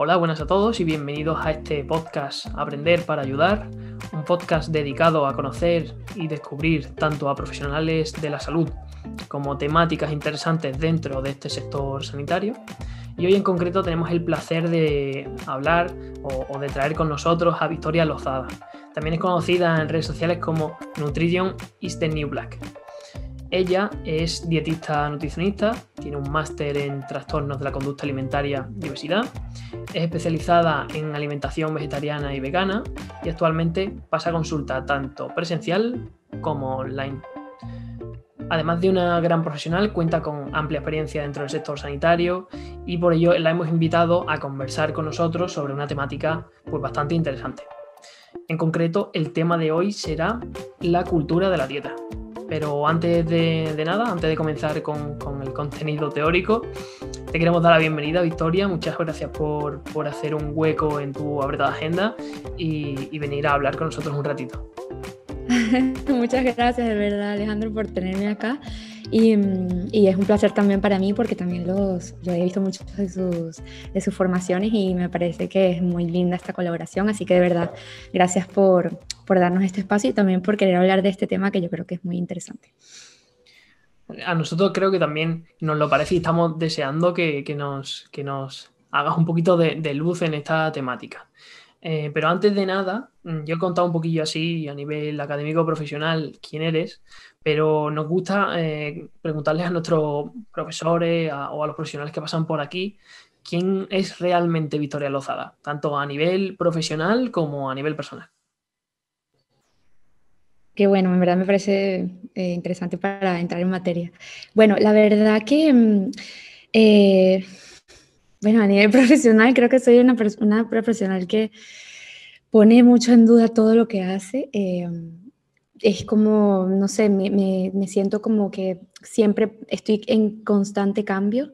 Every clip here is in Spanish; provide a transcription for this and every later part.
Hola, buenas a todos y bienvenidos a este podcast Aprender para Ayudar, un podcast dedicado a conocer y descubrir tanto a profesionales de la salud como temáticas interesantes dentro de este sector sanitario. Y hoy en concreto tenemos el placer de hablar o, de traer con nosotros a Victoria Lozada. También es conocida en redes sociales como Nutrition is the New Black. Ella es dietista nutricionista, tiene un máster en trastornos de la conducta alimentaria y obesidad, es especializada en alimentación vegetariana y vegana y actualmente pasa consulta tanto presencial como online. Además de una gran profesional, cuenta con amplia experiencia dentro del sector sanitario y por ello la hemos invitado a conversar con nosotros sobre una temática pues, bastante interesante. En concreto, el tema de hoy será la cultura de la dieta. Pero antes de, nada, antes de comenzar con, el contenido teórico, te queremos dar la bienvenida, Victoria. Muchas gracias por, hacer un hueco en tu apretada agenda y venir a hablar con nosotros un ratito. Muchas gracias, de verdad, Alejandro, por tenerme acá. Mm, y, es un placer también para mí porque también los, yo he visto muchas de sus, de sus formaciones y me parece que es muy linda esta colaboración. Así que de verdad, gracias por, darnos este espacio y también por querer hablar de este tema que yo creo que es muy interesante. A nosotros creo que también nos lo parece y estamos deseando que, nos, hagas un poquito de luz en esta temática. Eh, pero antes de nada, mm, yo he contado un poquillo así a nivel académico profesional quién eres, pero nos gusta eh, preguntarles a nuestros profesores o a los profesionales que pasan por aquí quién es realmente Victoria Lozada, tanto a nivel profesional como a nivel personal. Qué bueno, en verdad me parece eh, interesante para entrar en materia. Bueno, la verdad que... Mm, bueno, a nivel profesional, creo que soy una, persona profesional que pone mucho en duda todo lo que hace. Em, es como, no sé, me, siento como que siempre estoy en constante cambio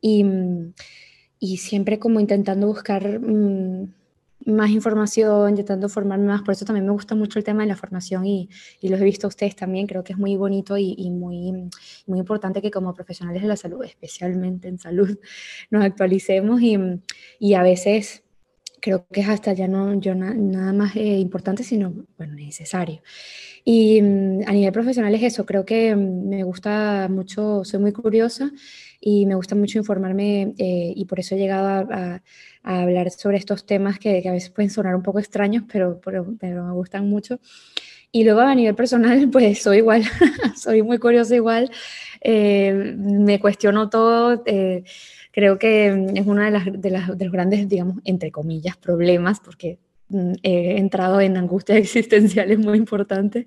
y, mm, siempre como intentando buscar... Mm, más información, intentando formarme más. Por eso también me gusta mucho el tema de la formación y, los he visto a ustedes también. Creo que es muy bonito y, muy, muy importante que como profesionales de la salud, especialmente en salud, nos actualicemos y, y a veces creo que es hasta ya no nada más eh, importante, sino bueno, necesario. Y mm, a nivel profesional es eso, creo que mm, me gusta mucho, soy muy curiosa y me gusta mucho informarme eh, y por eso he llegado a, hablar sobre estos temas que, a veces pueden sonar un poco extraños, pero, pero, me gustan mucho. Y luego a nivel personal, pues soy igual, soy muy curiosa igual, eh, me cuestiono todo, eh, creo que mm, es uno de, las, de los grandes, digamos, entre comillas, problemas, porque Mm, he entrado en angustias existenciales muy importantes,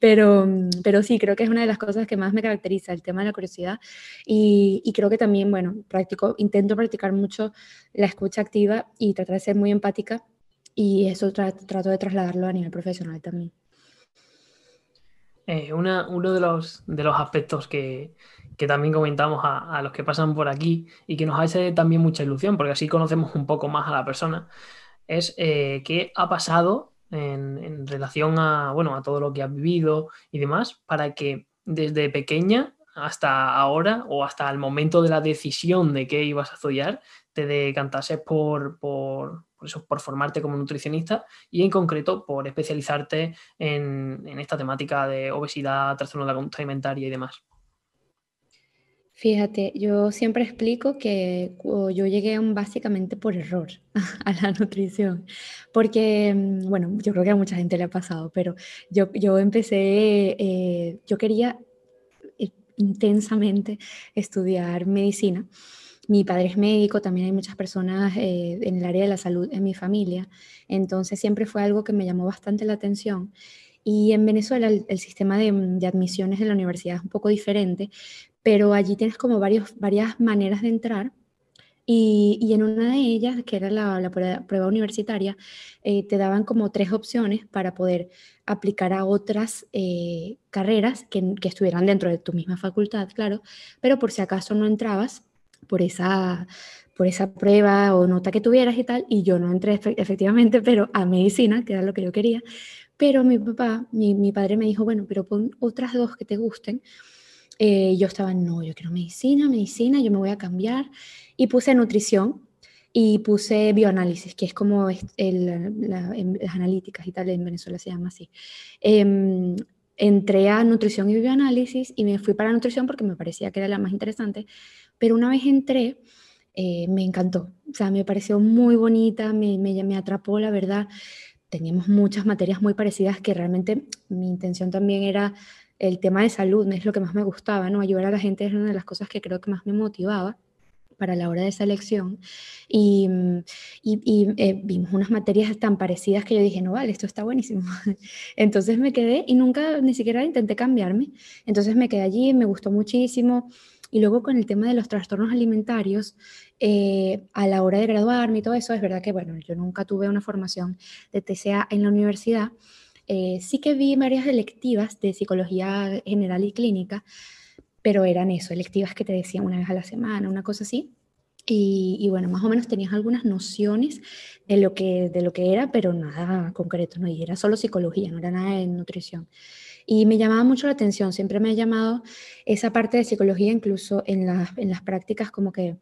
pero, mm, pero sí, creo que es una de las cosas que más me caracteriza, el tema de la curiosidad. Y, creo que también, bueno, practico, intento practicar mucho la escucha activa y tratar de ser muy empática y eso trato de trasladarlo a nivel profesional también. Eh, una, uno de los, de los aspectos que, que también comentamos a, a los que pasan por aquí y que nos hace también mucha ilusión, porque así conocemos un poco más a la persona, es eh, qué ha pasado en, relación a, bueno, a todo lo que has vivido y demás, para que desde pequeña hasta ahora o hasta el momento de la decisión de qué ibas a estudiar, te decantases por, por, eso, por formarte como nutricionista y en concreto por especializarte en, en esta temática de obesidad, trastorno de alimentaria y demás. Fíjate, yo siempre explico que yo llegué básicamente por error a la nutrición, porque, mm, bueno, yo creo que a mucha gente le ha pasado, pero yo, yo empecé, eh, yo quería eh, intensamente estudiar medicina. Mi padre es médico, también hay muchas personas eh, en el área de la salud en mi familia, entonces siempre fue algo que me llamó bastante la atención. Y en Venezuela el, sistema de, mm, de, admisiones de la universidad es un poco diferente, pero allí tienes como varias maneras de entrar. Y, en una de ellas, que era la, prueba universitaria, eh, te daban como tres opciones para poder aplicar a otras eh, carreras que, estuvieran dentro de tu misma facultad, claro, pero por si acaso no entrabas por esa, por esa prueba o nota que tuvieras y tal, y yo no entré efectivamente, pero a medicina, que era lo que yo quería, pero mi papá, mi, mi padre me dijo, bueno, pero pon otras dos que te gusten eh, yo estaba, no, yo quiero medicina, medicina, yo me voy a cambiar. Y puse nutrición y puse bioanálisis, que es como el, las analíticas y tal, en Venezuela se llama así. Em, entré a nutrición y bioanálisis y me fui para nutrición porque me parecía que era la más interesante, pero una vez entré, eh, me encantó, o sea, me pareció muy bonita, me, me, me atrapó, la verdad. Teníamos muchas materias muy parecidas que realmente mi intención también era el tema de salud es lo que más me gustaba, ¿no? Ayudar a la gente es una de las cosas que creo que más me motivaba para la hora de esa y, y, eh, vimos unas materias tan parecidas que yo dije, no vale, esto está buenísimo. Entonces me quedé y nunca ni siquiera intenté cambiarme. Entonces me quedé allí, me gustó muchísimo. Y luego con el tema de los trastornos alimentarios, eh, a la hora de graduarme y todo eso, es verdad que, bueno, yo nunca tuve una formación de TCA en la universidad, eh, sí que vi varias electivas de psicología general y clínica, pero eran eso, electivas que te decían una vez a la semana, una cosa así. Y, bueno, más o menos tenías algunas nociones de lo, que, de lo que era, pero nada concreto, no, y era solo psicología, no era nada de nutrición. Y me llamaba mucho la atención, siempre me ha llamado esa parte de psicología, incluso en en las prácticas, como que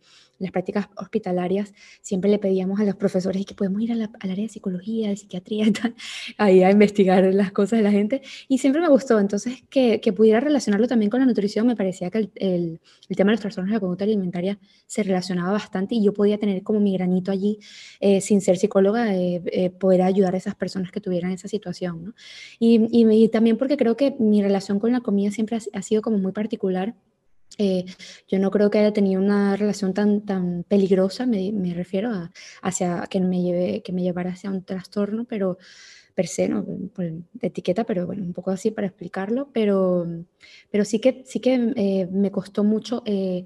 las prácticas hospitalarias, siempre le pedíamos a los profesores que podemos ir al área de psicología, de psiquiatría y tal, ahí a investigar las cosas de la gente. Y siempre me gustó, entonces que, pudiera relacionarlo también con la nutrición, me parecía que el, tema de los trastornos de la conducta alimentaria se relacionaba bastante y yo podía tener como mi granito allí, eh, sin ser psicóloga, poder ayudar a esas personas que tuvieran esa situación. Y, también porque creo que mi relación con la comida siempre ha sido como muy particular eh, yo no creo que haya tenido una relación tan, tan peligrosa, me, me refiero a hacia que me, lleve, que me llevara hacia un trastorno, pero per se, no por etiqueta, pero bueno, un poco así para explicarlo, pero, pero sí que, sí que eh, me costó mucho eh,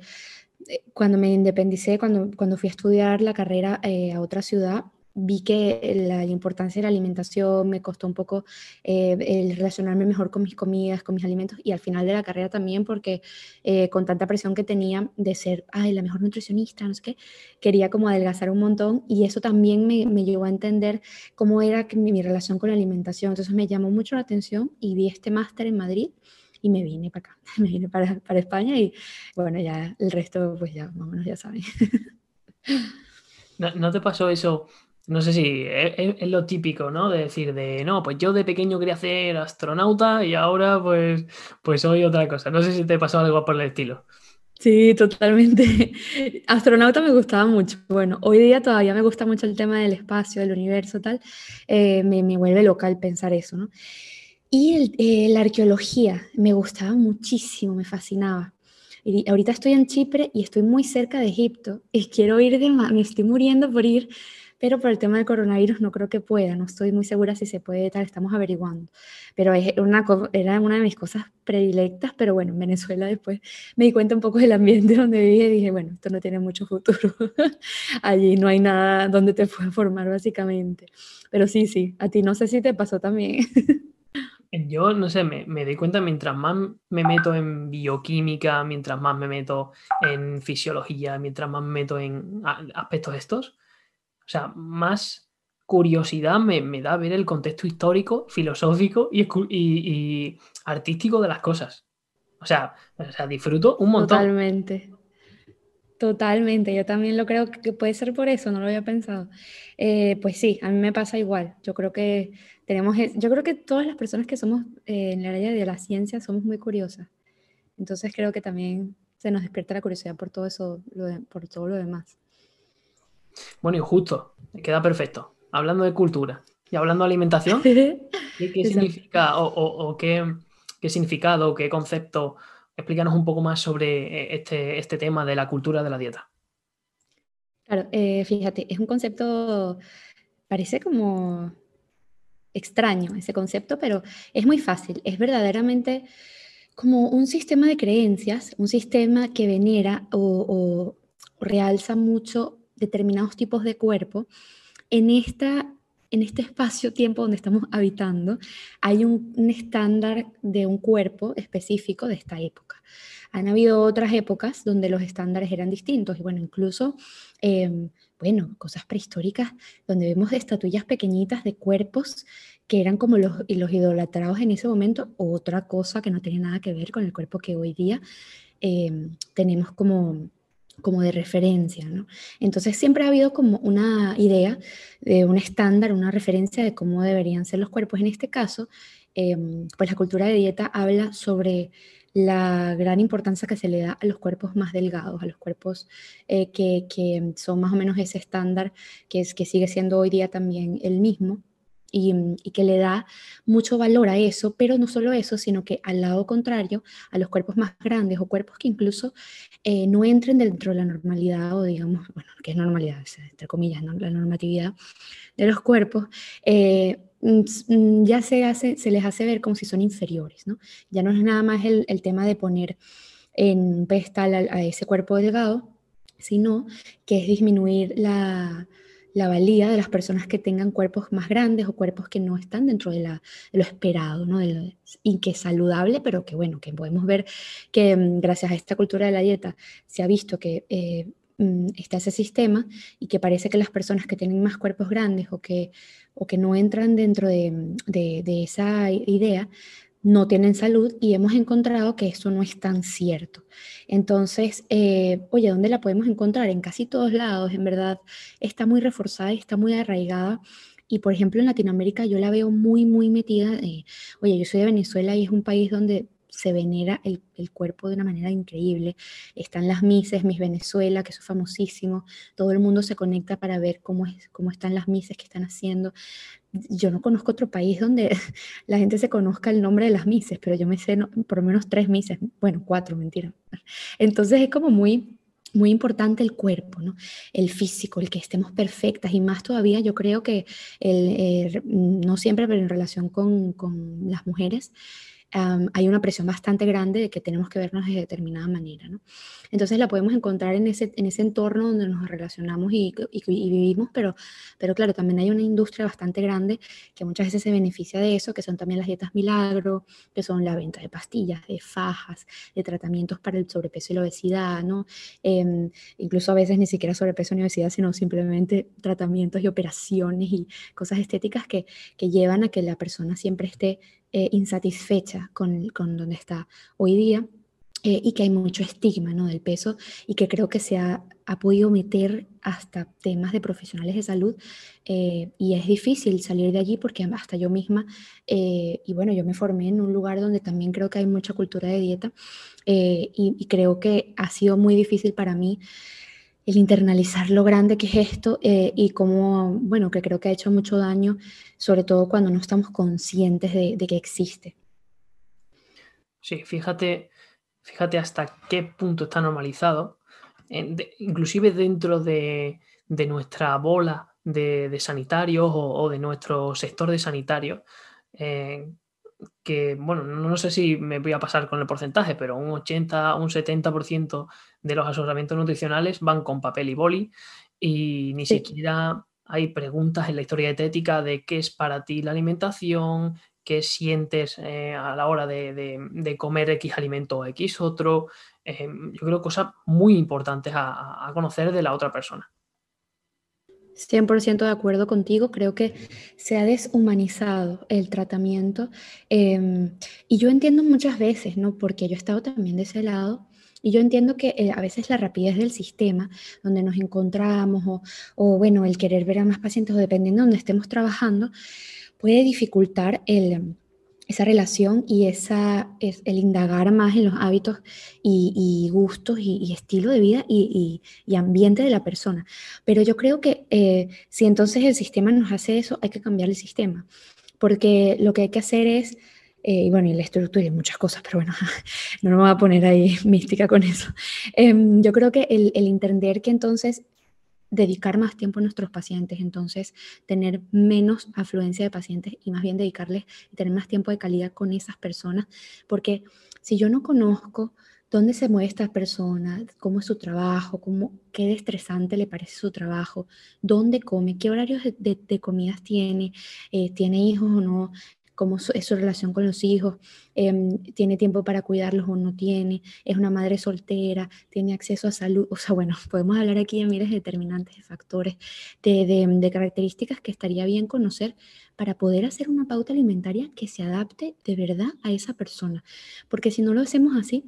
cuando me independicé, cuando, cuando fui a estudiar la carrera a otra ciudad, vi que la, importancia de la alimentación me costó un poco eh, el relacionarme mejor con mis comidas, con mis alimentos y al final de la carrera también porque eh, con tanta presión que tenía de ser, la mejor nutricionista, no sé qué, quería como adelgazar un montón y eso también me, me llevó a entender cómo era mi, relación con la alimentación. Entonces me llamó mucho la atención y vi este máster en Madrid y me vine para acá, me vine para, para, España y bueno, ya el resto, pues ya, vámonos, ya saben. ¿No, te pasó eso no sé si es, lo típico, ¿no? De decir, de no, pues yo de pequeño quería ser astronauta y ahora pues, pues soy otra cosa. No sé si te pasó algo por el estilo. Sí, totalmente. Astronauta me gustaba mucho. Bueno, hoy día todavía me gusta mucho el tema del espacio, del universo, tal. Eh, me, vuelve loca pensar eso, ¿no? Y eh, la arqueología me gustaba muchísimo, me fascinaba. Y ahorita estoy en Chipre y estoy muy cerca de Egipto y quiero ir de... Me estoy muriendo por ir pero por el tema del coronavirus no creo que pueda, no estoy muy segura si se puede tal, estamos averiguando. Pero es una, era una de mis cosas predilectas, pero bueno, en Venezuela después me di cuenta un poco del ambiente donde viví y dije, bueno, esto no tiene mucho futuro, allí no hay nada donde te puedas formar básicamente. Pero sí, sí, a ti no sé si te pasó también. yo, no sé, me, me, doy cuenta mientras más me meto en bioquímica, mientras más me meto en fisiología, mientras más me meto en aspectos estos, o sea, más curiosidad me, me da ver el contexto histórico, filosófico y, y, artístico de las cosas. O sea, disfruto un montón. Totalmente. Totalmente, yo también lo creo que puede ser por eso, no lo había pensado. Eh, pues sí, a mí me pasa igual. Yo creo que tenemos, e, yo creo que todas las personas que somos eh, en la área de la ciencia somos muy curiosas. Entonces creo que también se nos despierta la curiosidad por todo eso, por todo lo demás. Bueno, y justo, queda perfecto. Hablando de cultura y hablando de alimentación, ¿qué, significa o, qué, qué, significado, qué concepto? Explícanos un poco más sobre eh, este, este, tema de la cultura de la dieta. Claro, eh, fíjate, es un concepto, parece como extraño ese concepto, pero es muy fácil, es verdaderamente como un sistema de creencias, un sistema que venera o realza mucho determinados tipos de cuerpo, en, esta, en este espacio-tiempo donde estamos habitando hay un, estándar de un cuerpo específico de esta época. Han habido otras épocas donde los estándares eran distintos y bueno, incluso... Em, bueno, cosas prehistóricas, donde vemos estatuillas pequeñitas de cuerpos que eran como los, los idolatrados en ese momento, otra cosa que no tiene nada que ver con el cuerpo que hoy día em, tenemos como como de referencia, ¿no? Entonces siempre ha habido como una idea de un estándar, una referencia de cómo deberían ser los cuerpos. En este caso, em, pues la cultura de dieta habla sobre la gran importancia que se le da a los cuerpos más delgados, a los cuerpos eh, que, son más o menos ese estándar que, es, que sigue siendo hoy día también el mismo. Mm, y, que le da mucho valor a eso, pero no solo eso, sino que al lado contrario, a los cuerpos más grandes o cuerpos que incluso eh, no entren dentro de la normalidad o digamos, bueno, que es normalidad, entre comillas, la normatividad de los cuerpos, eh, mm, mm, ya se, hace, se les hace ver como si son inferiores, ¿no? Ya no es nada más el, tema de poner en pedestal a ese cuerpo delgado, sino que es disminuir la la valía de las personas que tengan cuerpos más grandes o cuerpos que no están dentro de, lo esperado, ¿no? y que es saludable, pero que bueno, que podemos ver que mm, gracias a esta cultura de la dieta se ha visto que eh, mm, está ese sistema y que parece que las personas que tienen más cuerpos grandes o que, o que no entran dentro de mm, esa idea no tienen salud y hemos encontrado que eso no es tan cierto. Entonces, eh, oye, ¿dónde la podemos encontrar? En casi todos lados, en verdad, está muy reforzada y está muy arraigada. Y por ejemplo, en Latinoamérica yo la veo muy, muy metida. oye, yo soy de Venezuela y es un país donde se venera el, cuerpo de una manera increíble. Están las Mises, Miss Venezuela, que eso es famosísimo. Todo el mundo se conecta para ver cómo, es, cómo están las Mises que están haciendo yo no conozco otro país donde la gente se conozca el nombre de las mises, pero yo me sé por lo menos tres mises, bueno, cuatro, mentira. Entonces es como muy, muy importante el cuerpo, ¿no? el físico, el que estemos perfectas y más todavía yo creo que el, no siempre, pero en relación con, con las mujeres, hay una presión bastante grande de que tenemos que vernos de determinada manera. ¿no? Entonces la podemos encontrar en ese, en ese entorno donde nos relacionamos y, vivimos, pero, pero claro, también hay una industria bastante grande que muchas veces se beneficia de eso, que son también las dietas milagro, que son la venta de pastillas, de fajas, de tratamientos para el sobrepeso y la obesidad, ¿no? Em, incluso a veces ni siquiera sobrepeso ni obesidad, sino simplemente tratamientos y operaciones y cosas estéticas que, que llevan a que la persona siempre esté eh, insatisfecha con, con, donde está hoy día eh, y que hay mucho estigma ¿no? del peso y que creo que se ha, podido meter hasta temas de profesionales de salud eh, y es difícil salir de allí porque hasta yo misma, y bueno, yo me formé en un lugar donde también creo que hay mucha cultura de dieta y creo que ha sido muy difícil para mí el internalizar lo grande que es esto eh, y cómo, bueno, que creo que ha hecho mucho daño, sobre todo cuando no estamos conscientes de, que existe. Sí, fíjate, fíjate hasta qué punto está normalizado, inclusive dentro de, nuestra bola de, sanitarios o, de nuestro sector de sanitarios, eh, que, bueno, no sé si me voy a pasar con el porcentaje, pero un 80, un 70% de los asesoramientos nutricionales van con papel y boli y ni siquiera hay preguntas en la historia dietética de qué es para ti la alimentación, qué sientes eh, a la hora de, comer X alimento o X otro. Em, yo creo cosas muy importantes a, conocer de la otra persona. 100% de acuerdo contigo, creo que se ha deshumanizado el tratamiento em, y yo entiendo muchas veces, ¿no? Porque yo he estado también de ese lado, y yo entiendo que eh, a veces la rapidez del sistema, donde nos encontramos, o, bueno, el querer ver a más pacientes, o dependiendo de donde estemos trabajando, puede dificultar esa relación y esa, es, el indagar más en los hábitos y, gustos y, estilo de vida y, ambiente de la persona. Pero yo creo que eh, si entonces el sistema nos hace eso, hay que cambiar el sistema, porque lo que hay que hacer es eh, y bueno, y la estructura y muchas cosas, pero bueno, no me voy a poner ahí mística con eso. Em, yo creo que el, entender que entonces dedicar más tiempo a nuestros pacientes, entonces tener menos afluencia de pacientes y más bien dedicarles y tener más tiempo de calidad con esas personas, porque si yo no conozco dónde se mueve esta persona, cómo es su trabajo, cómo, qué estresante le parece su trabajo, dónde come, qué horarios de, comidas tiene, eh, tiene hijos o no, cómo es su relación con los hijos, em, tiene tiempo para cuidarlos o no tiene, es una madre soltera, tiene acceso a salud, o sea, bueno, podemos hablar aquí de miles de determinantes, de factores, de características que estaría bien conocer para poder hacer una pauta alimentaria que se adapte de verdad a esa persona, porque si no lo hacemos así,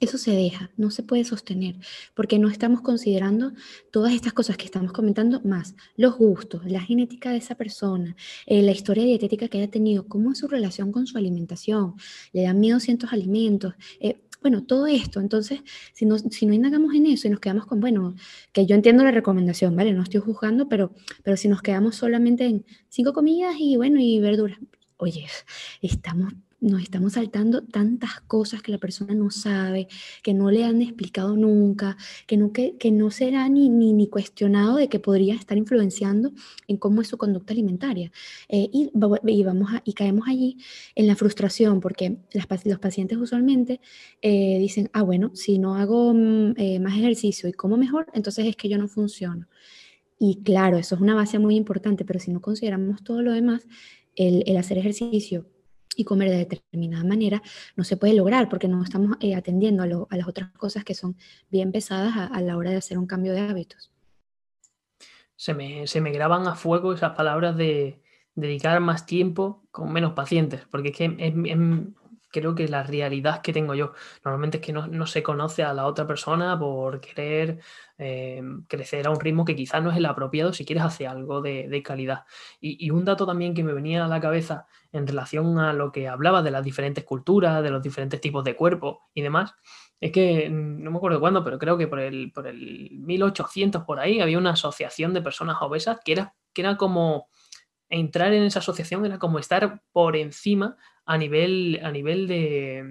eso se deja, no se puede sostener, porque no estamos considerando todas estas cosas que estamos comentando, más los gustos, la genética de esa persona, eh, la historia dietética que haya tenido, cómo es su relación con su alimentación, le dan miedo ciertos alimentos, eh, bueno, todo esto. Entonces, si no, si no indagamos en eso y nos quedamos con, bueno, que yo entiendo la recomendación, ¿vale? No estoy juzgando, pero, pero si nos quedamos solamente en cinco comidas y, bueno, y verduras, oye, estamos nos estamos saltando tantas cosas que la persona no sabe, que no le han explicado nunca, que no, que, no será ni, ni, cuestionado de que podría estar influenciando en cómo es su conducta alimentaria. Eh, y, vamos y caemos allí en la frustración, porque las, los pacientes usualmente eh, dicen, ah, bueno, si no hago mm, eh, más ejercicio y como mejor, entonces es que yo no funciono. Y claro, eso es una base muy importante, pero si no consideramos todo lo demás, el hacer ejercicio y comer de determinada manera, no se puede lograr porque no estamos eh, atendiendo a, las otras cosas que son bien pesadas a, la hora de hacer un cambio de hábitos. Se me, graban a fuego esas palabras de dedicar más tiempo con menos pacientes, porque es que es, creo que la realidad que tengo yo. Normalmente es que no, se conoce a la otra persona por querer eh, crecer a un ritmo que quizás no es el apropiado si quieres hacer algo de, calidad. Y, un dato también que me venía a la cabeza en relación a lo que hablaba de las diferentes culturas, de los diferentes tipos de cuerpo y demás, es que mm, no me acuerdo cuándo, pero creo que por el, 1800 por ahí había una asociación de personas obesas que era, que era como entrar en esa asociación era como estar por encima a nivel, a nivel de,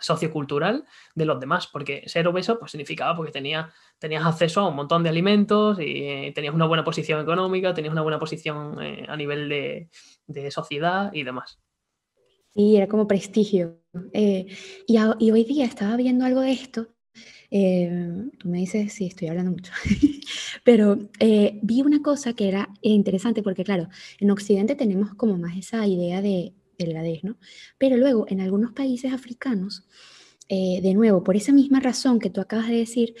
sociocultural de los demás, porque ser obeso pues, significaba porque tenía, tenías acceso a un montón de alimentos y eh, tenías una buena posición económica, tenías una buena posición eh, a nivel de, sociedad y demás. Sí, era como prestigio. Eh, y, hoy día estaba viendo algo de esto tú me dices, si estoy hablando mucho, pero vi una cosa que era interesante porque, claro, en Occidente tenemos como más esa idea de pero luego, en algunos países africanos, eh, de nuevo, por esa misma razón que tú acabas de decir,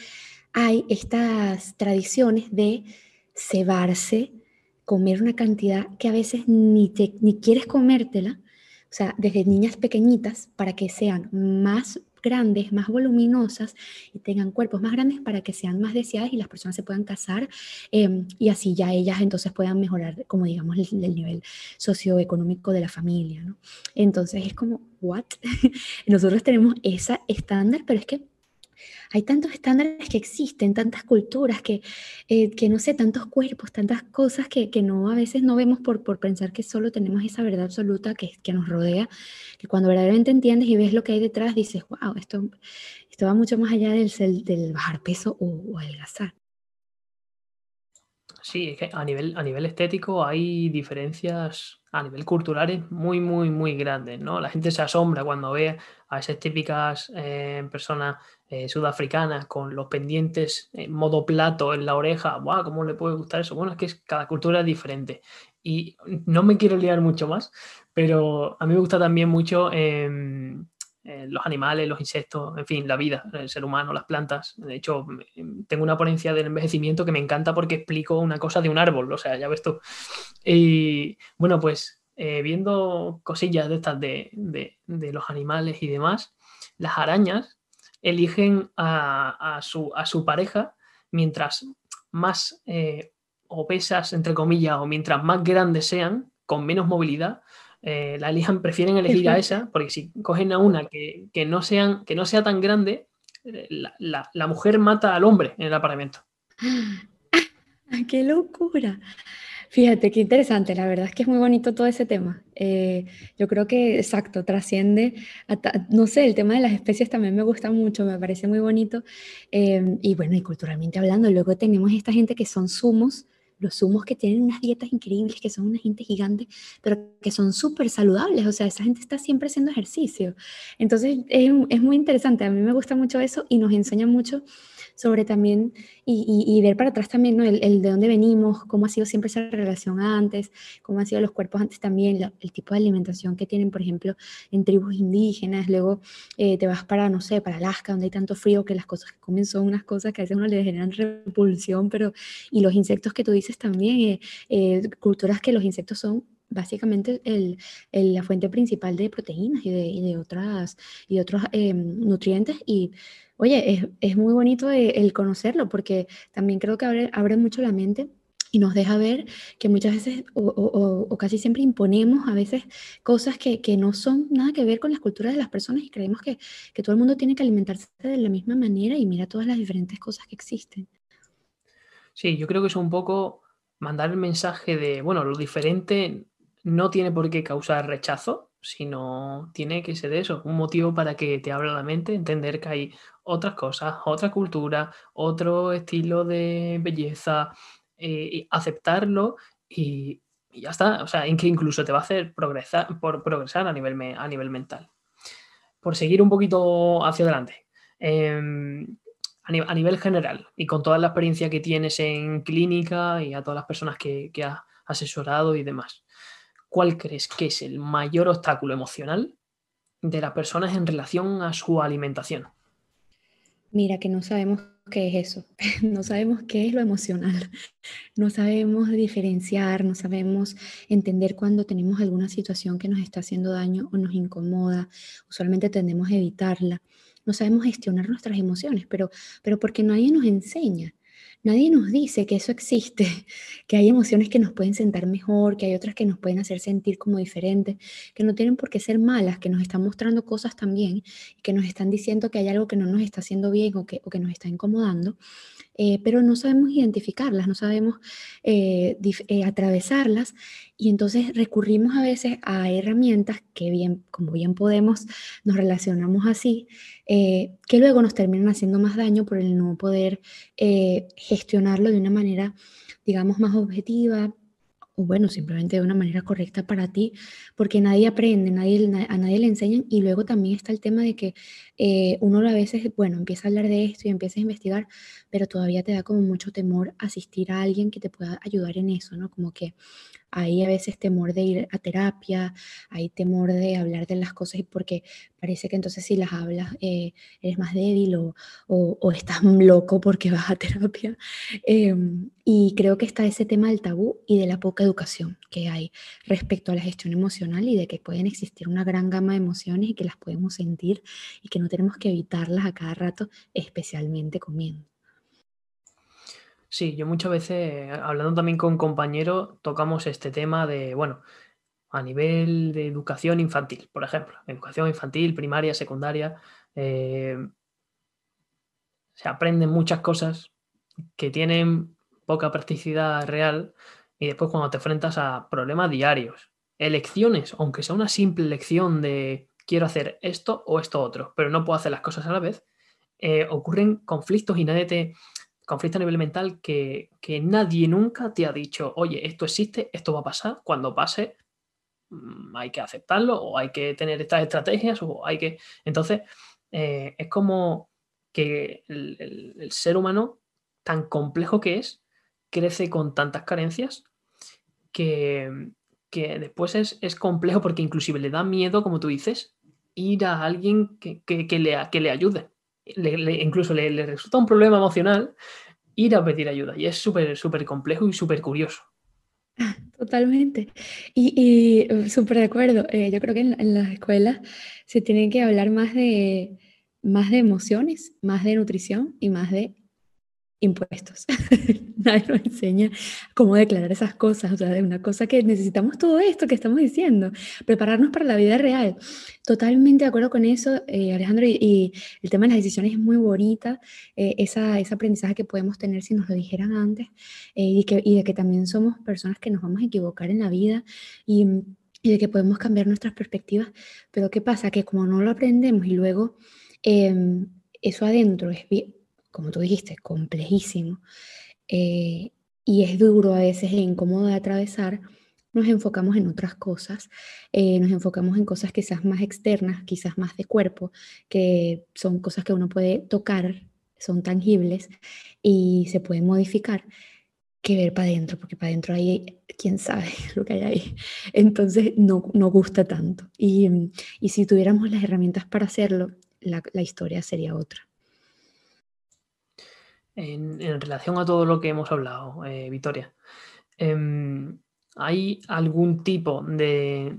hay estas tradiciones de cebarse, comer una cantidad que a veces ni, ni quieres comértela, o sea, desde niñas pequeñitas para que sean más grandes, más voluminosas y tengan cuerpos más grandes para que sean más deseadas y las personas se puedan casar em, y así ya ellas entonces puedan mejorar, como digamos, el, nivel socioeconómico de la familia. Entonces es como, ¿what? Nosotros tenemos esa estándar, pero es que hay tantos estándares que existen, tantas culturas, que, eh, que no sé, tantos cuerpos, tantas cosas que, que, no a veces no vemos por, por pensar que solo tenemos esa verdad absoluta que, que nos rodea, que cuando verdaderamente entiendes y ves lo que hay detrás, dices, wow, esto, esto va mucho más allá del, del bajar peso o, o adelgazar. Sí, es que a nivel, a nivel estético hay diferencias a nivel cultural muy, muy, muy grandes, ¿no? La gente se asombra cuando ve a esas típicas eh, personas eh, sudafricanas con los pendientes en modo plato en la oreja. ¡Wow! ¿Cómo le puede gustar eso? Bueno, es que cada cultura es diferente. Y no me quiero liar mucho más, pero a mí me gusta también mucho... Em, eh, los animales, los insectos, en fin, la vida, el ser humano, las plantas. De hecho, tengo una ponencia del envejecimiento que me encanta porque explico una cosa de un árbol, o sea, ya ves tú. Y bueno, pues eh, viendo cosillas de estas de, los animales y demás, las arañas eligen a, su, pareja mientras más eh, obesas, entre comillas, o mientras más grandes sean, con menos movilidad, eh, la elijan, prefieren elegir a esa, porque si cogen a una que, que no, sean, que no sea tan grande, eh, la, mujer mata al hombre en el apartamento. Ah, ¡Qué locura! Fíjate, qué interesante, la verdad es que es muy bonito todo ese tema. Eh, yo creo que, exacto, trasciende, no sé, el tema de las especies también me gusta mucho, me parece muy bonito. y bueno, y culturalmente hablando, luego tenemos esta gente que son sumos, los sumos que tienen unas dietas increíbles, que son una gente gigante, pero que son súper saludables, o sea, esa gente está siempre haciendo ejercicio. Entonces es, es muy interesante, a mí me gusta mucho eso y nos enseña mucho sobre también y, ver para atrás también ¿no? el, de dónde venimos, cómo ha sido siempre esa relación antes, cómo han sido los cuerpos antes también, el tipo de alimentación que tienen, por ejemplo, en tribus indígenas, luego eh, te vas para, no sé, para Alaska, donde hay tanto frío que las cosas que comen son unas cosas que a veces uno le generan repulsión, pero y los insectos que tú dices también, eh, eh, culturas que los insectos son básicamente el, la fuente principal de proteínas y de, otras, y otros em, nutrientes. Y oye, es, muy bonito eh, el, conocerlo porque también creo que abre, mucho la mente y nos deja ver que muchas veces o, casi siempre imponemos a veces cosas que, no son nada que ver con las culturas de las personas y creemos que, que todo el mundo tiene que alimentarse de la misma manera y mira todas las diferentes cosas que existen. Sí, yo creo que es un poco mandar el mensaje de, bueno, lo diferente no tiene por qué causar rechazo, sino tiene que ser eso, un motivo para que te abra la mente, entender que hay otras cosas, otra cultura, otro estilo de belleza, eh, aceptarlo y, ya está. O sea, en que incluso te va a hacer progresar, por progresar a nivel, a nivel mental. Por seguir un poquito hacia adelante. Em, a, nivel general y con toda la experiencia que tienes en clínica y a todas las personas que has asesorado y demás. ¿cuál crees que es el mayor obstáculo emocional de las personas en relación a su alimentación? Mira, que no sabemos qué es eso, no sabemos qué es lo emocional, no sabemos diferenciar, no sabemos entender cuando tenemos alguna situación que nos está haciendo daño o nos incomoda, usualmente tendemos a evitarla, no sabemos gestionar nuestras emociones, pero, pero porque nadie nos enseña nadie nos dice que eso existe, que hay emociones que nos pueden sentar mejor, que hay otras que nos pueden hacer sentir como diferentes, que no tienen por qué ser malas, que nos están mostrando cosas también, que nos están diciendo que hay algo que no nos está haciendo bien o que, o que nos está incomodando. Eh, pero no sabemos identificarlas, no sabemos eh, eh, atravesarlas y entonces recurrimos a veces a herramientas que bien, como bien podemos, nos relacionamos así, que luego nos terminan haciendo más daño por el no poder gestionarlo de una manera, digamos, más objetiva, o bueno, simplemente de una manera correcta para ti, porque nadie aprende, nadie, a nadie le enseñan y luego también está el tema de que eh, uno a veces, bueno, empieza a hablar de esto y empieza a investigar, pero todavía te da como mucho temor asistir a alguien que te pueda ayudar en eso, ¿no? Como que hay a veces temor de ir a terapia, hay temor de hablar de las cosas y porque parece que entonces si las hablas eh, eres más débil o, estás loco porque vas a terapia. Em, y creo que está ese tema del tabú y de la poca educación que hay respecto a la gestión emocional y de que pueden existir una gran gama de emociones y que las podemos sentir y que no tenemos que evitarlas a cada rato, especialmente comiendo. Sí, yo muchas veces, hablando también con compañeros, tocamos este tema de, bueno, a nivel de educación infantil, por ejemplo, educación infantil, primaria, secundaria, eh, se aprenden muchas cosas que tienen poca practicidad real y después cuando te enfrentas a problemas diarios, elecciones, aunque sea una simple elección de quiero hacer esto o esto otro, pero no puedo hacer las cosas a la vez, eh, ocurren conflictos y nadie te, conflicto a nivel mental que, nadie nunca te ha dicho, oye, esto existe, esto va a pasar, cuando pase mm, hay que aceptarlo o hay que tener estas estrategias o hay que... Entonces, eh, es como que el, ser humano, tan complejo que es, crece con tantas carencias que, después es, complejo porque inclusive le da miedo, como tú dices, ir a alguien que le, que le ayude le, incluso le, resulta un problema emocional ir a pedir ayuda. Y es súper, súper complejo y súper curioso. Totalmente. Y, eh, súper de acuerdo. Eh, yo creo que en, las escuelas se tiene que hablar más de, más de emociones, más de nutrición y más de impuestos. Nadie nos enseña cómo declarar esas cosas, o sea, de una cosa que necesitamos todo esto que estamos diciendo, prepararnos para la vida real. Totalmente de acuerdo con eso, eh, Alejandro, y, el tema de las decisiones es muy bonita, eh, esa, ese aprendizaje que podemos tener si nos lo dijeran antes, eh, y, que, y de que también somos personas que nos vamos a equivocar en la vida, y, y de que podemos cambiar nuestras perspectivas, pero ¿qué pasa? Que como no lo aprendemos y luego em, eso adentro es bien como tú dijiste, complejísimo, eh, y es duro a veces e incómodo de atravesar, nos enfocamos en otras cosas, eh, nos enfocamos en cosas quizás más externas, quizás más de cuerpo, que son cosas que uno puede tocar, son tangibles y se pueden modificar, que ver para adentro, porque para adentro hay, quién sabe lo que hay ahí. Entonces no, no gusta tanto. Y, si tuviéramos las herramientas para hacerlo, la historia sería otra en, relación a todo lo que hemos hablado, eh, Victoria, em, ¿hay algún tipo de,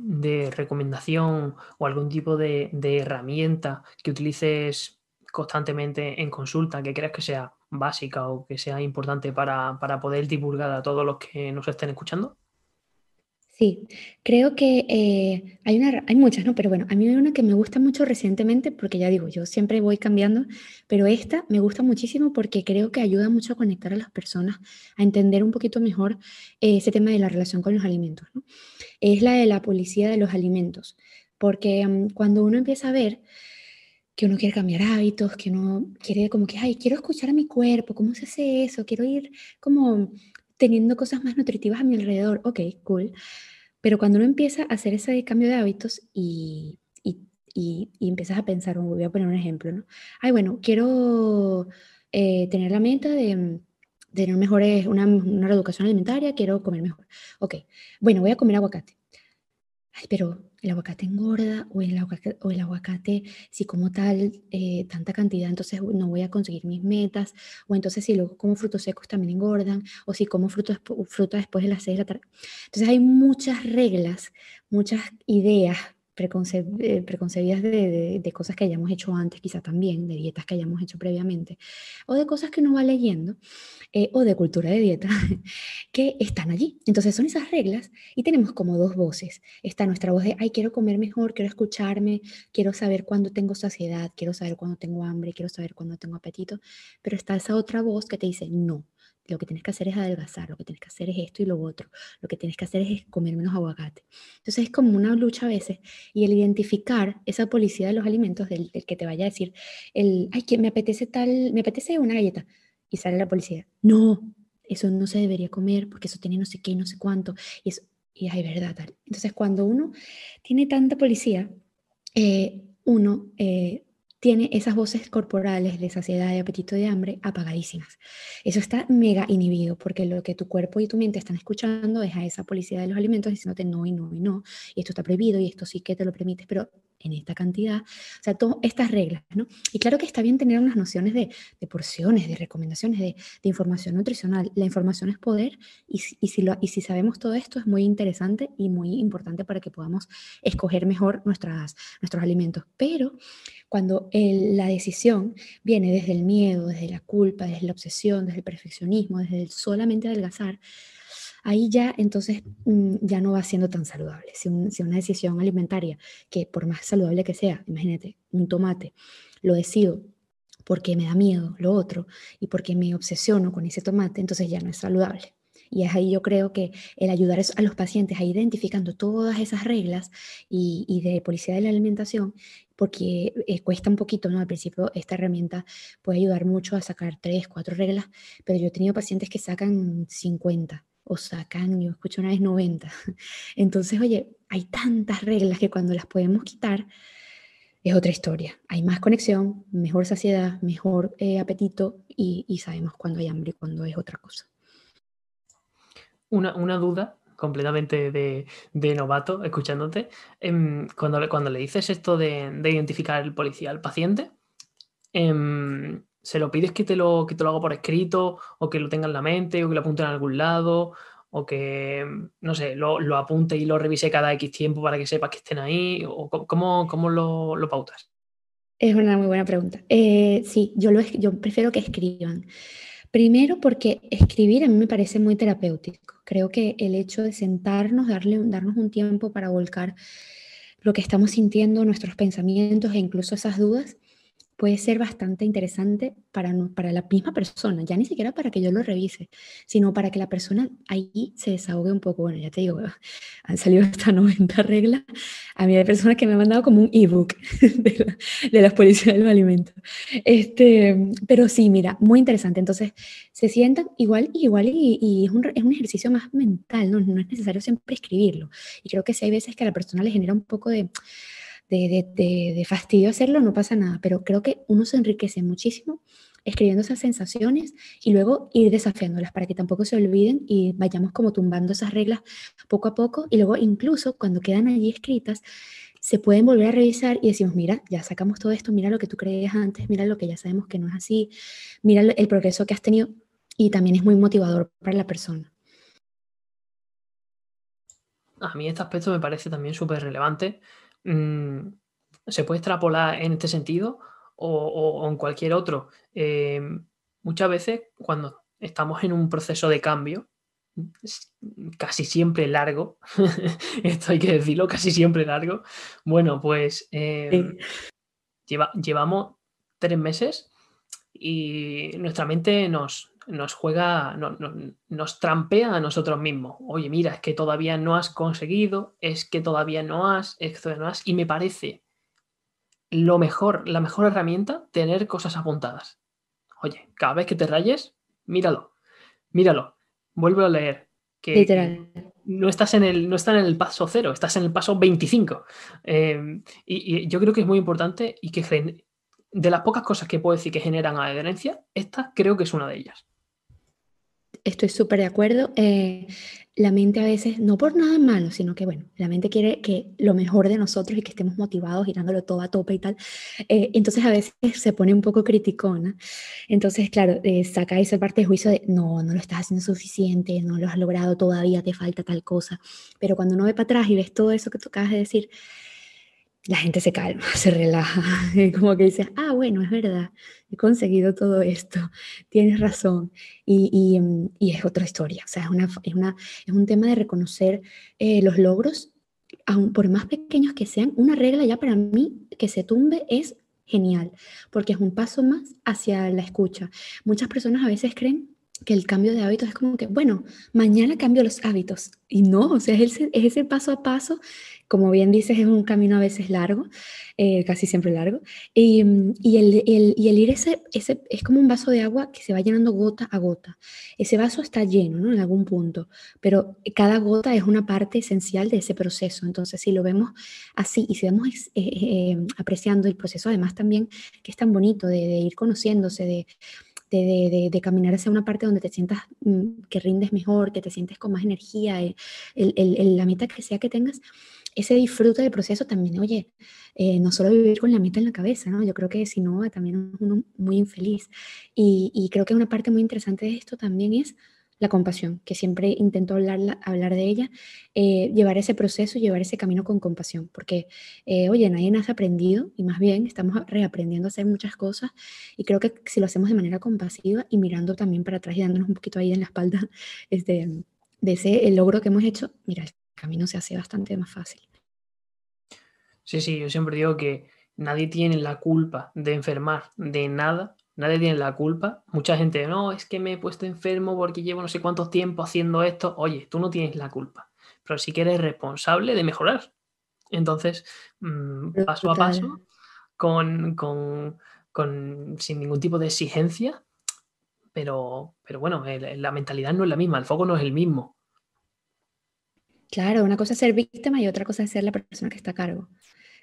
recomendación o algún tipo de, herramienta que utilices constantemente en consulta que creas que sea básica o que sea importante para, poder divulgar a todos los que nos estén escuchando? Sí, creo que eh, hay, una, hay muchas, ¿no? Pero bueno, a mí hay una que me gusta mucho recientemente, porque ya digo, yo siempre voy cambiando, pero esta me gusta muchísimo porque creo que ayuda mucho a conectar a las personas, a entender un poquito mejor eh, ese tema de la relación con los alimentos, ¿no? Es la de la policía de los alimentos, porque mm, cuando uno empieza a ver que uno quiere cambiar hábitos, que uno quiere como que, ay, quiero escuchar a mi cuerpo, ¿cómo se hace eso? Quiero ir como teniendo cosas más nutritivas a mi alrededor, ok, cool. Pero cuando uno empieza a hacer ese cambio de hábitos y, empiezas a pensar, voy a poner un ejemplo, ¿no? Ay, bueno, quiero eh, tener la meta de mm, tener mejores, una, una alimentaria, quiero comer mejor. Ok, bueno, voy a comer aguacate. Ay, pero el aguacate engorda o el aguacate, si como tal eh, tanta cantidad, entonces no voy a conseguir mis metas, o entonces si luego como frutos secos también engordan, o si como frutos, fruta después de las la tarde. Entonces hay muchas reglas, muchas ideas eh, preconcebidas de, cosas que hayamos hecho antes, quizá también, de dietas que hayamos hecho previamente, o de cosas que uno va leyendo, eh, o de cultura de dieta, que están allí. Entonces son esas reglas y tenemos como dos voces. Está nuestra voz de, ay, quiero comer mejor, quiero escucharme, quiero saber cuándo tengo saciedad, quiero saber cuándo tengo hambre, quiero saber cuándo tengo apetito, pero está esa otra voz que te dice, no, lo que tienes que hacer es adelgazar, lo que tienes que hacer es esto y lo otro, lo que tienes que hacer es comer menos aguacate. Entonces es como una lucha a veces y el identificar esa policía de los alimentos, del, que te vaya a decir, el, ay, que me apetece tal, me apetece una galleta y sale la policía, no, eso no se debería comer porque eso tiene no sé qué, no sé cuánto, y es, y hay verdad tal. Entonces cuando uno tiene tanta policía, eh, uno... Eh, tiene esas voces corporales de saciedad, de apetito, de hambre apagadísimas. Eso está mega inhibido porque lo que tu cuerpo y tu mente están escuchando es a esa policía de los alimentos diciéndote no y no y no, y esto está prohibido y esto sí que te lo permites, pero en esta cantidad, o sea, todas estas reglas, Y claro que está bien tener unas nociones de, porciones, de recomendaciones, de, información nutricional. La información es poder y, si lo, y si sabemos todo esto es muy interesante y muy importante para que podamos escoger mejor nuestras, nuestros alimentos. Pero cuando la decisión viene desde el miedo, desde la culpa, desde la obsesión, desde el perfeccionismo, desde el solamente adelgazar, ahí ya entonces mm, ya no va siendo tan saludable. Si, una decisión alimentaria, que por más saludable que sea, imagínate, un tomate, lo decido porque me da miedo lo otro y porque me obsesiono con ese tomate, entonces ya no es saludable. Y es ahí yo creo que el ayudar a los pacientes a identificando todas esas reglas y, de policía de la alimentación, porque eh, cuesta un poquito, ¿no? Al principio esta herramienta puede ayudar mucho a sacar tres, cuatro reglas, pero yo he tenido pacientes que sacan 50 o sacan, yo escucho una vez 90. Entonces, oye, hay tantas reglas que cuando las podemos quitar es otra historia. Hay más conexión, mejor saciedad, mejor eh, apetito y, sabemos cuando hay hambre y cuando es otra cosa. Una, duda completamente de, novato, escuchándote. Em, cuando, cuando le dices esto de, identificar el policía al paciente, em, ¿Se lo pides que te lo, que lo haga por escrito o que lo tenga en la mente o que lo apunte en algún lado o que, no sé, lo, apunte y lo revise cada X tiempo para que sepas que estén ahí? ¿O cómo, cómo lo, pautas? Es una muy buena pregunta. Eh, sí, yo, lo, yo prefiero que escriban. Primero porque escribir a mí me parece muy terapéutico. Creo que el hecho de sentarnos, darle, darnos un tiempo para volcar lo que estamos sintiendo, nuestros pensamientos e incluso esas dudas, puede ser bastante interesante para, para la misma persona, ya ni siquiera para que yo lo revise, sino para que la persona ahí se desahogue un poco. Bueno, ya te digo, han salido hasta 90 reglas. A mí hay personas que me han mandado como un ebook de, la, de las policías del alimento. Este, pero sí, mira, muy interesante. Entonces, se sientan igual igual y, es, un, ejercicio más mental, ¿no? no es necesario siempre escribirlo. Y creo que sí hay veces que a la persona le genera un poco de de, fastidio hacerlo, no pasa nada, pero creo que uno se enriquece muchísimo escribiendo esas sensaciones y luego ir desafiándolas para que tampoco se olviden y vayamos como tumbando esas reglas poco a poco y luego incluso cuando quedan allí escritas se pueden volver a revisar y decimos, mira, ya sacamos todo esto, mira lo que tú creías antes, mira lo que ya sabemos que no es así, mira el progreso que has tenido y también es muy motivador para la persona. A mí este aspecto me parece también súper relevante Mm, se puede extrapolar en este sentido o, en cualquier otro. Eh, muchas veces cuando estamos en un proceso de cambio, casi siempre largo, esto hay que decirlo, casi siempre largo, bueno, pues eh, llevamos tres meses y nuestra mente nos, nos juega, nos trampea a nosotros mismos. Oye, mira, es que todavía no has conseguido, es que todavía no has, es que no has. Y me parece lo mejor, la mejor herramienta, tener cosas apuntadas. Oye, cada vez que te rayes, míralo, míralo, vuelve a leer. Que No estás, en el, no en el paso cero, estás en el paso 25. Eh, y, y, yo creo que es muy importante y que de las pocas cosas que puedo decir que generan adherencia, esta creo que es una de ellas estoy súper de acuerdo. Eh, la mente a veces, no por nada malo, sino que, bueno, la mente quiere que lo mejor de nosotros y que estemos motivados, girándolo todo a tope y tal. Eh, entonces a veces se pone un poco criticona. Entonces, claro, eh, saca esa parte de juicio de, no, no lo estás haciendo suficiente, no lo has logrado todavía, te falta tal cosa. Pero cuando uno ve para atrás y ves todo eso que tú acabas de decir, la gente se calma, se relaja, como que dice, ah, bueno, es verdad, he conseguido todo esto, tienes razón. Y, mm, es otra historia, o sea, es, una, es, un tema de reconocer eh, los logros, aun por más pequeños que sean, una regla ya para mí que se tumbe es genial, porque es un paso más hacia la escucha. Muchas personas a veces creen que el cambio de hábitos es como que, bueno, mañana cambio los hábitos. Y no, o sea, es ese, paso a paso. Como bien dices, es un camino a veces largo, eh, casi siempre largo. Mm, y, el, ir ese, ese, es como un vaso de agua que se va llenando gota a gota. Ese vaso está lleno, ¿no? En algún punto, pero cada gota es una parte esencial de ese proceso. Entonces, si lo vemos así y si vamos eh, eh, apreciando el proceso, además también que es tan bonito de ir conociéndose, de de, caminar hacia una parte donde te sientas mm, que rindes mejor, que te sientes con más energía, eh, el, la meta que sea que tengas, ese disfrute del proceso también, oye, eh, no solo vivir con la meta en la cabeza, ¿no? Yo creo que si no, también es uno muy infeliz. y creo que una parte muy interesante de esto también es la compasión, que siempre intento hablar, hablar de ella, eh, llevar ese proceso, llevar ese camino con compasión, porque, eh, oye, nadie ha aprendido y más bien estamos reaprendiendo a hacer muchas cosas y creo que si lo hacemos de manera compasiva y mirando también para atrás y dándonos un poquito ahí en la espalda este, de ese el logro que hemos hecho, mira, el camino se hace bastante más fácil. Sí, sí, yo siempre digo que nadie tiene la culpa de enfermar de nada nadie tiene la culpa. Mucha gente, no, es que me he puesto enfermo porque llevo no sé cuánto tiempo haciendo esto. Oye, tú no tienes la culpa, pero sí que eres responsable de mejorar. Entonces, mm, paso a paso, con, con, con, sin ningún tipo de exigencia, pero, pero bueno, la mentalidad no es la misma, el foco no es el mismo. Claro, una cosa es ser víctima y otra cosa es ser la persona que está a cargo.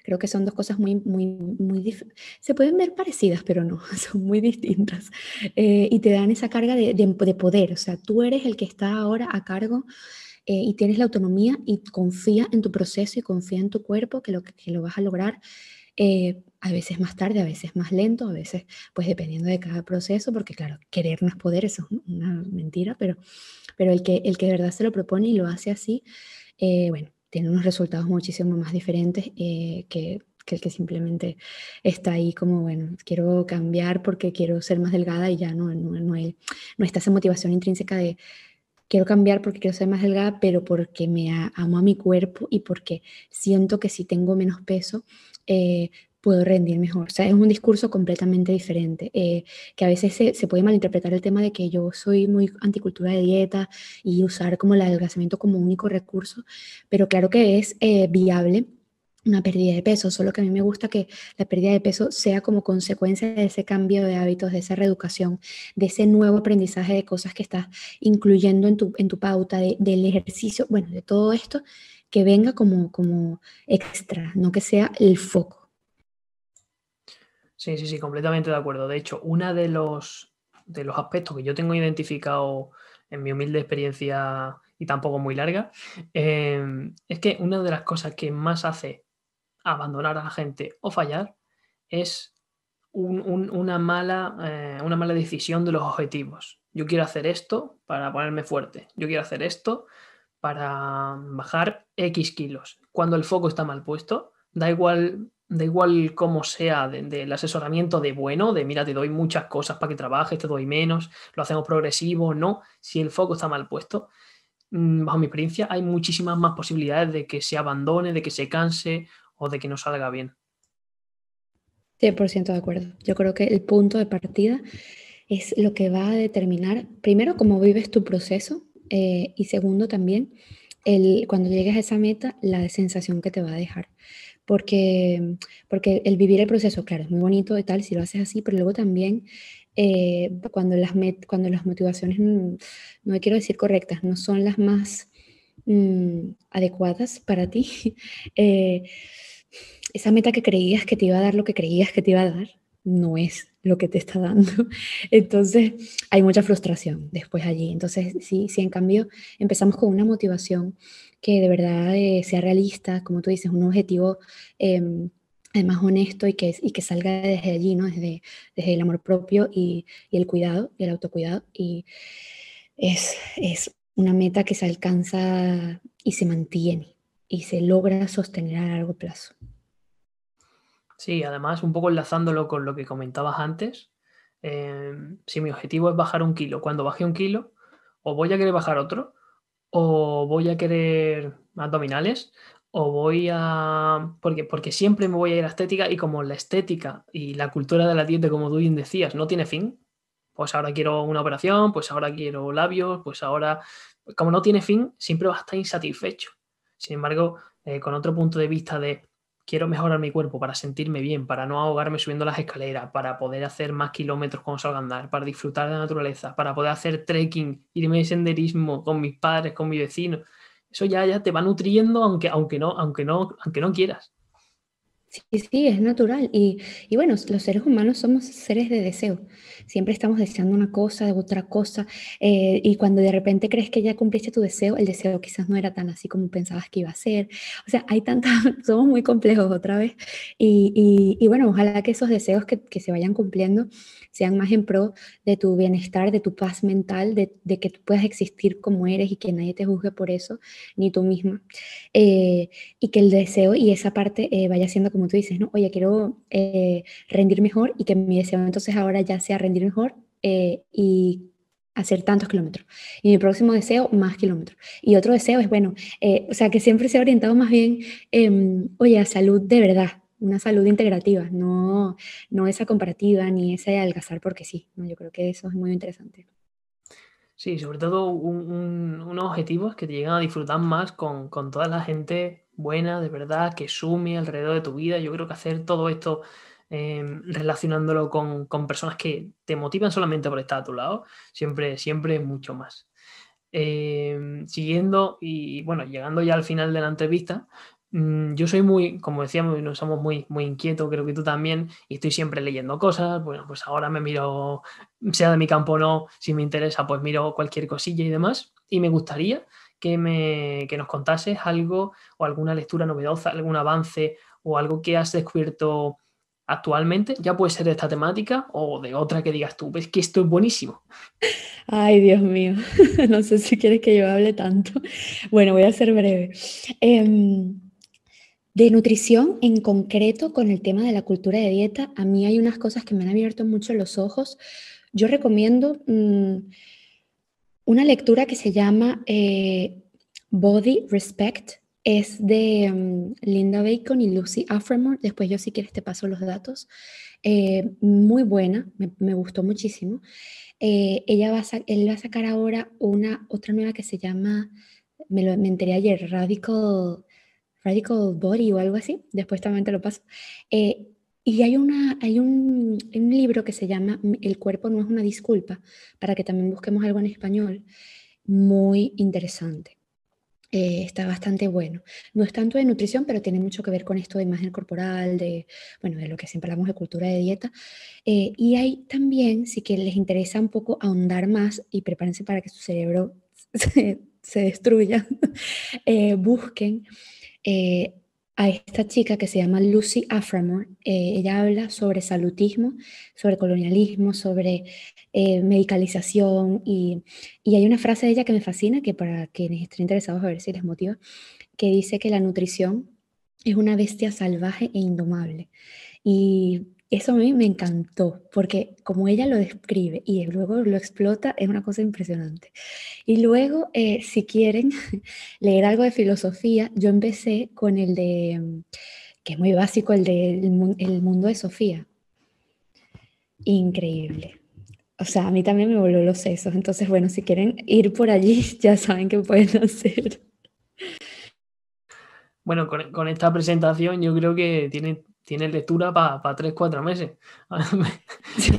Creo que son dos cosas muy, muy, muy se pueden ver parecidas, pero no, son muy distintas. Eh, y te dan esa carga de, de, poder, o sea, tú eres el que está ahora a cargo eh, y tienes la autonomía y confía en tu proceso y confía en tu cuerpo que lo, que lo vas a lograr. Eh, a veces más tarde, a veces más lento, a veces, pues dependiendo de cada proceso, porque claro, querer no es poder, eso es una mentira, pero, pero el, que, el que de verdad se lo propone y lo hace así, eh, bueno, tiene unos resultados muchísimo más diferentes eh, que, el que simplemente está ahí como, bueno, quiero cambiar porque quiero ser más delgada y ya no, está esa motivación intrínseca de quiero cambiar porque quiero ser más delgada, pero porque me amo a mi cuerpo y porque siento que si tengo menos peso, eh, puedo rendir mejor. O sea, es un discurso completamente diferente, eh, que a veces se, puede malinterpretar el tema de que yo soy muy anticultura de dieta y usar como el adelgazamiento como único recurso, pero claro que es eh, viable una pérdida de peso, solo que a mí me gusta que la pérdida de peso sea como consecuencia de ese cambio de hábitos, de esa reeducación, de ese nuevo aprendizaje de cosas que estás incluyendo en tu, en tu pauta, del ejercicio, bueno, de todo esto, que venga como, como extra, no que sea el foco. Sí, sí, sí, completamente de acuerdo. De hecho, uno de los, de los aspectos que yo tengo identificado en mi humilde experiencia y tampoco muy larga, em, es que una de las cosas que más hace abandonar a la gente o fallar es una, mala, eh, una mala decisión de los objetivos. Yo quiero hacer esto para ponerme fuerte, yo quiero hacer esto para bajar X kilos. Cuando el foco está mal puesto, da igual da igual cómo sea, del asesoramiento de bueno, de mira, te doy muchas cosas para que trabajes, te doy menos, lo hacemos progresivo, no, si el foco está mal puesto, mm, bajo mi experiencia hay muchísimas más posibilidades de que se abandone, de que se canse o de que no salga bien. 100% de acuerdo. Yo creo que el punto de partida es lo que va a determinar, primero, cómo vives tu proceso eh, y segundo, también, el, cuando llegues a esa meta, la sensación que te va a dejar porque, porque el vivir el proceso, claro, es muy bonito y tal, si lo haces así, pero luego también eh, cuando, las cuando las motivaciones, mm, no quiero decir correctas, no son las más mm, adecuadas para ti, eh, esa meta que creías que te iba a dar lo que creías que te iba a dar, no es lo que te está dando. Entonces, hay mucha frustración después allí. Entonces, si si en cambio, empezamos con una motivación que de verdad eh, sea realista, como tú dices, un objetivo eh, además honesto y que, salga desde allí, ¿no? Desde, desde el amor propio y, el cuidado, y el autocuidado. Y es, una meta que se alcanza y se mantiene y se logra sostener a largo plazo. Sí, además, un poco enlazándolo con lo que comentabas antes, em, si mi objetivo es bajar un kilo, cuando baje un kilo, o voy a querer bajar otro, o voy a querer abdominales o voy a... Porque, porque siempre me voy a ir a estética y como la estética y la cultura de la dieta, como tú bien decías, no tiene fin, pues ahora quiero una operación, pues ahora quiero labios, pues ahora... Como no tiene fin, siempre vas a estar insatisfecho. Sin embargo, eh, con otro punto de vista de quiero mejorar mi cuerpo para sentirme bien, para no ahogarme subiendo las escaleras, para poder hacer más kilómetros cuando salga andar, para disfrutar de la naturaleza, para poder hacer trekking, irme de senderismo con mis padres, con mis vecinos. Eso ya, ya te va nutriendo aunque, aunque, no, aunque, no, aunque no quieras. Sí, sí, es natural. Y, y, bueno, los seres humanos somos seres de deseo. Siempre estamos deseando una cosa, otra cosa. Eh, y cuando de repente crees que ya cumpliste tu deseo, el deseo quizás no era tan así como pensabas que iba a ser. O sea, hay tantas, somos muy complejos otra vez. Y, bueno, ojalá que esos deseos que, se vayan cumpliendo sean más en pro de tu bienestar, de tu paz mental, de, que tú puedas existir como eres y que nadie te juzgue por eso, ni tú misma. Eh, y que el deseo y esa parte eh, vaya siendo como como tú dices, ¿no? Oye, quiero eh, rendir mejor y que mi deseo entonces ahora ya sea rendir mejor eh, y hacer tantos kilómetros. Y mi próximo deseo, más kilómetros. Y otro deseo es, bueno, eh, o sea, que siempre se ha orientado más bien, oye, a salud de verdad, una salud integrativa, no, no esa comparativa ni esa de adelgazar porque sí, ¿no? yo creo que eso es muy interesante. Sí, sobre todo unos objetivos que te llegan a disfrutar más con, con toda la gente buena, de verdad, que sume alrededor de tu vida. Yo creo que hacer todo esto em, relacionándolo con, personas que te motivan solamente por estar a tu lado, siempre, siempre mucho más. Em, siguiendo y bueno, llegando ya al final de la entrevista, mm, yo soy muy, como decíamos, nos somos muy, muy inquietos, creo que tú también, y estoy siempre leyendo cosas. Bueno, pues ahora me miro, sea de mi campo o no, si me interesa, pues miro cualquier cosilla y demás. Y me gustaría que, me, nos contases algo o alguna lectura novedosa, algún avance o algo que has descubierto actualmente, ya puede ser de esta temática o de otra que digas tú, ves que esto es buenísimo. Ay, Dios mío, no sé si quieres que yo hable tanto. Bueno, voy a ser breve. Em, de nutrición en concreto, con el tema de la cultura de dieta, a mí hay unas cosas que me han abierto mucho los ojos. Yo recomiendo... Mm, una lectura que se llama eh, Body Respect es de mm, Linda Bacon y Lucy Afremore. Después yo si quieres te paso los datos. Eh, muy buena, me, gustó muchísimo. Eh, ella va a él va a sacar ahora una, otra nueva que se llama, me, lo, enteré ayer, Radical, Radical Body o algo así. Después también te lo paso. Y hay, un, libro que se llama El cuerpo no es una disculpa, para que también busquemos algo en español, muy interesante. Eh, está bastante bueno. No es tanto de nutrición, pero tiene mucho que ver con esto de imagen corporal, de, bueno, de lo que siempre hablamos de cultura de dieta. Eh, y hay también, si que les interesa un poco ahondar más y prepárense para que su cerebro se, destruya, eh, busquen a esta chica que se llama Lucy Aframore. Eh, ella habla sobre salutismo, sobre colonialismo, sobre eh, medicalización y, y, hay una frase de ella que me fascina, que para quienes estén interesados a ver si les motiva, que dice que la nutrición es una bestia salvaje e indomable. Y eso a mí me encantó, porque como ella lo describe y luego lo explota, es una cosa impresionante. Y luego, eh, si quieren leer algo de filosofía, yo empecé con el de, mm, que es muy básico, el de el, mundo de Sofía. Increíble. O sea, a mí también me voló los sesos. Entonces, bueno, si quieren ir por allí, ya saben qué pueden hacer. Bueno, con, esta presentación yo creo que tienen tiene lectura para tres, cuatro meses. sí,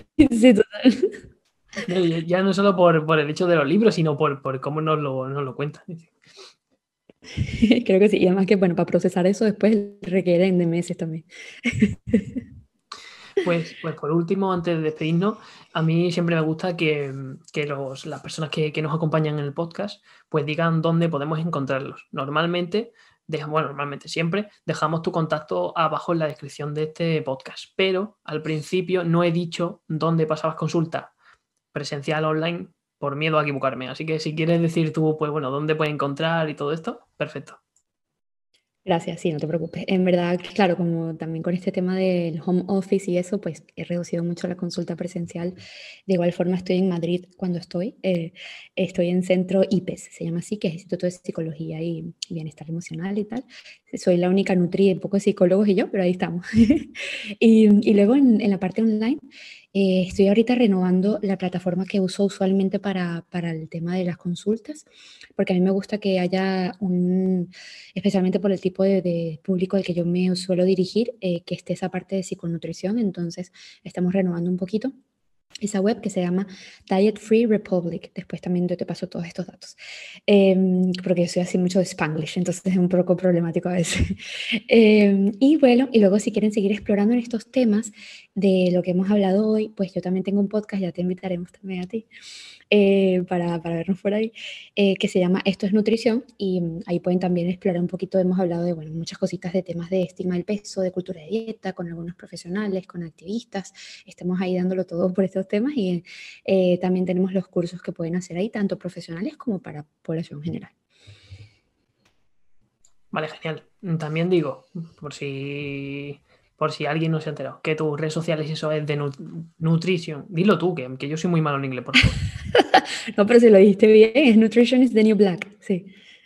ya no solo por, el hecho de los libros, sino por, cómo nos lo, cuentan. Creo que sí, y además que, bueno, para procesar eso después requieren de meses también. Pues, pues por último, antes de despedirnos, a mí siempre me gusta que, las personas que, que, nos acompañan en el podcast pues digan dónde podemos encontrarlos. Normalmente bueno, normalmente siempre, dejamos tu contacto abajo en la descripción de este podcast. Pero al principio no he dicho dónde pasabas consulta, presencial, online, por miedo a equivocarme. Así que si quieres decir tú, pues bueno, dónde puedes encontrar y todo esto, perfecto. Gracias, sí, no te preocupes. En verdad, claro, como también con este tema del home office y eso, pues he reducido mucho la consulta presencial. De igual forma, estoy en Madrid cuando estoy. Eh, estoy en centro IPES, se llama así, que es Instituto de Psicología y Bienestar Emocional y tal. Soy la única nutri, un poco psicólogos y yo, pero ahí estamos. y, luego en, en la parte online eh, estoy ahorita renovando la plataforma que uso usualmente para, el tema de las consultas, porque a mí me gusta que haya un, especialmente por el tipo de, público al que yo me suelo dirigir, eh, que esté esa parte de psiconutrición, entonces estamos renovando un poquito esa web que se llama Diet Free Republic. Después también yo te paso todos estos datos, em, porque yo soy así mucho de Spanglish, entonces es un poco problemático a veces. Em, y bueno, y luego si quieren seguir explorando en estos temas de lo que hemos hablado hoy, pues yo también tengo un podcast, ya te invitaremos también a ti. Eh, para, para, vernos por ahí, eh, que se llama Esto es Nutrición y mm, ahí pueden también explorar un poquito, hemos hablado de bueno, muchas cositas de temas de estigma del peso, de cultura de dieta, con algunos profesionales, con activistas, estamos ahí dándolo todo por estos temas y eh, también tenemos los cursos que pueden hacer ahí, tanto profesionales como para población general. Vale, genial. También digo, por si, por si alguien no se ha enterado, que tus redes sociales eso es de Nutrition. Dilo tú, que, que, yo soy muy malo en inglés, por favor. no, pero si lo dijiste bien, es Nutrition is the New Black, sí.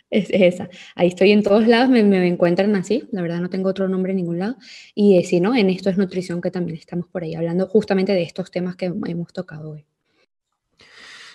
Es, esa. Ahí estoy en todos lados, me, encuentran así, la verdad no tengo otro nombre en ningún lado. Y eh, si no, en esto es nutrición que también estamos por ahí hablando justamente de estos temas que hemos tocado hoy.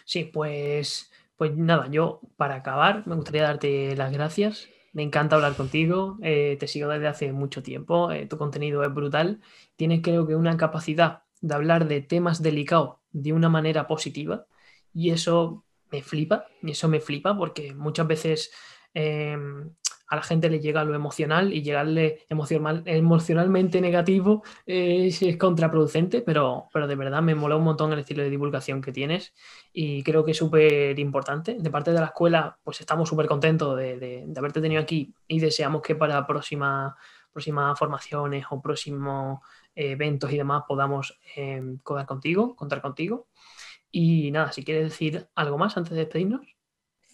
Sí, pues, pues nada, yo para acabar me gustaría darte las gracias. Me encanta hablar contigo, eh, te sigo desde hace mucho tiempo, eh, tu contenido es brutal, tienes creo que una capacidad de hablar de temas delicados de una manera positiva y eso me flipa, y eso me flipa porque muchas veces em, a la gente le llega lo emocional y llegarle emocional, emocionalmente negativo eh, es, contraproducente, pero, pero de verdad me mola un montón el estilo de divulgación que tienes y creo que es súper importante. De parte de la escuela, pues estamos súper contentos de, de, haberte tenido aquí y deseamos que para próximas formaciones o próximos eh, eventos y demás podamos em, contar contigo. Y nada, si quieres decir algo más antes de despedirnos.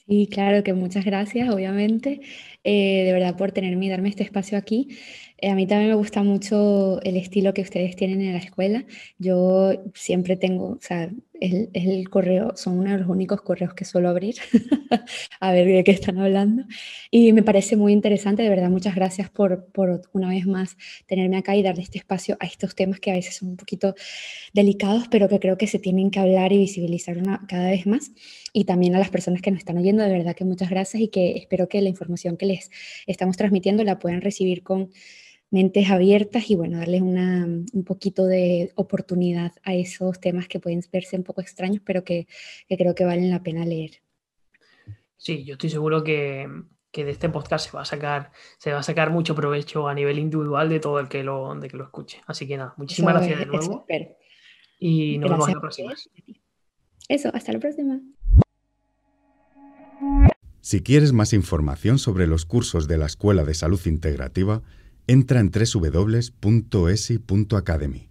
Sí, claro que muchas gracias, obviamente, eh, de verdad por tenerme y darme este espacio aquí. Eh, a mí también me gusta mucho el estilo que ustedes tienen en la escuela. Yo siempre tengo, o sea, el, correo, son uno de los únicos correos que suelo abrir, a ver de qué están hablando. Y me parece muy interesante, de verdad, muchas gracias por, por una vez más tenerme acá y darle este espacio a estos temas que a veces son un poquito delicados, pero que creo que se tienen que hablar y visibilizar cada vez más. Y también a las personas que nos están oyendo, de verdad que muchas gracias y que espero que la información que les estamos transmitiendo la puedan recibir con mentes abiertas y bueno, darles una, un poquito de oportunidad a esos temas que pueden verse un poco extraños, pero que, creo que valen la pena leer. Sí, yo estoy seguro que, de este podcast se va a sacar, se va a sacar mucho provecho a nivel individual de todo el que lo, de que lo escuche. Así que nada, muchísimas gracias de nuevo. Y nos vemos en la próxima. Eso, hasta la próxima. Si quieres más información sobre los cursos de la Escuela de Salud Integrativa, Entra en www.esi.academy.